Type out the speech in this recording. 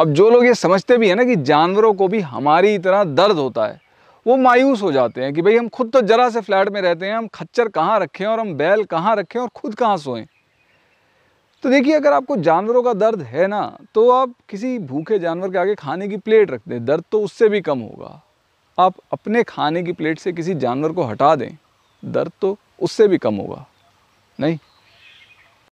अब जो लोग ये समझते भी हैं ना कि जानवरों को भी हमारी तरह दर्द होता है वो मायूस हो जाते हैं कि भाई हम खुद तो ज़रा से फ्लैट में रहते हैं हम खच्चर कहाँ रखें और हम बैल कहाँ रखें और खुद कहाँ सोएं तो देखिए अगर आपको जानवरों का दर्द है ना तो आप किसी भूखे जानवर के आगे खाने की प्लेट रख दें दर्द तो उससे भी कम होगा आप अपने खाने की प्लेट से किसी जानवर को हटा दें दर्द तो उससे भी कम होगा नहीं